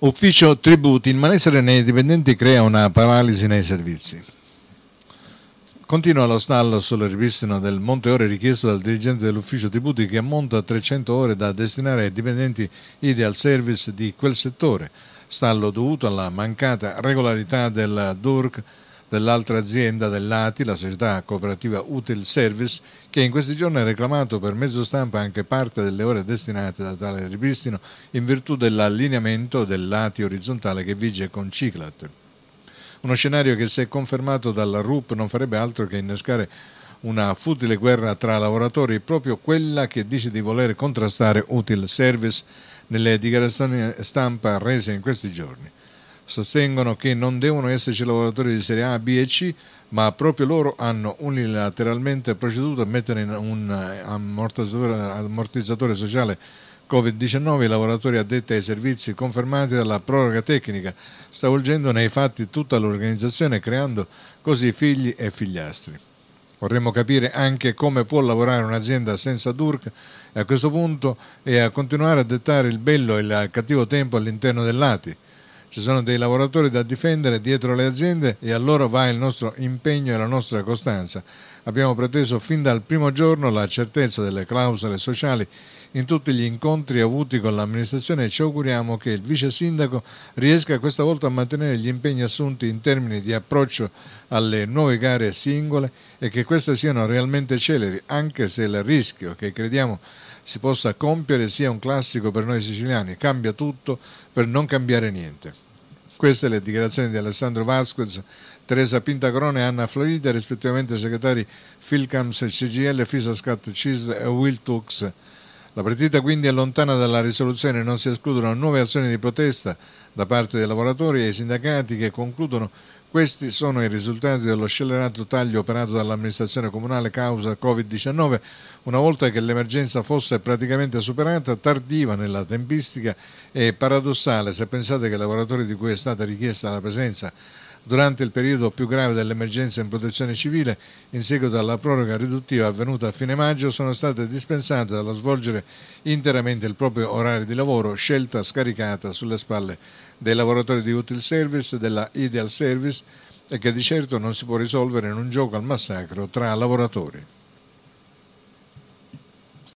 Ufficio tributi, il malessere nei dipendenti crea una paralisi nei servizi. Continua lo stallo sul ripristino del monte ore richiesto dal dirigente dell'ufficio tributi che ammonta a 300 ore da destinare ai dipendenti ideal service di quel settore, stallo dovuto alla mancata regolarità del DURC dell'altra azienda dell'ATI, la società cooperativa Util Service, che in questi giorni ha reclamato per mezzo stampa anche parte delle ore destinate da tale ripristino in virtù dell'allineamento dell'ATI orizzontale che vige con Ciclat. Uno scenario che se confermato dalla RUP non farebbe altro che innescare una futile guerra tra lavoratori, proprio quella che dice di voler contrastare Util Service nelle dichiarazioni stampa rese in questi giorni sostengono che non devono esserci lavoratori di serie A, B e C, ma proprio loro hanno unilateralmente proceduto a mettere in un eh, ammortizzatore, ammortizzatore sociale Covid-19 i lavoratori addetti ai servizi confermati dalla proroga tecnica, stravolgendo nei fatti tutta l'organizzazione creando così figli e figliastri. Vorremmo capire anche come può lavorare un'azienda senza DURC e a questo punto è a continuare a dettare il bello e il cattivo tempo all'interno dell'ATI ci sono dei lavoratori da difendere dietro le aziende e a loro va il nostro impegno e la nostra costanza. Abbiamo preteso fin dal primo giorno la certezza delle clausole sociali in tutti gli incontri avuti con l'amministrazione e ci auguriamo che il vice sindaco riesca questa volta a mantenere gli impegni assunti in termini di approccio alle nuove gare singole e che queste siano realmente celeri, anche se il rischio che crediamo si possa compiere sia un classico per noi siciliani, cambia tutto per non cambiare niente. Queste le dichiarazioni di Alessandro Vasquez, Teresa Pintagrone e Anna Florida, rispettivamente segretari Filcams CGL, Fisascat CIS e Will Tux. La partita quindi è lontana dalla risoluzione e non si escludono nuove azioni di protesta da parte dei lavoratori e i sindacati che concludono questi sono i risultati dello scellerato taglio operato dall'amministrazione comunale causa Covid-19, una volta che l'emergenza fosse praticamente superata, tardiva nella tempistica e paradossale se pensate che i lavoratori di cui è stata richiesta la presenza durante il periodo più grave dell'emergenza in protezione civile, in seguito alla proroga riduttiva avvenuta a fine maggio, sono state dispensate dallo svolgere interamente il proprio orario di lavoro, scelta scaricata sulle spalle dei lavoratori di Util Service e della Ideal Service e che di certo non si può risolvere in un gioco al massacro tra lavoratori.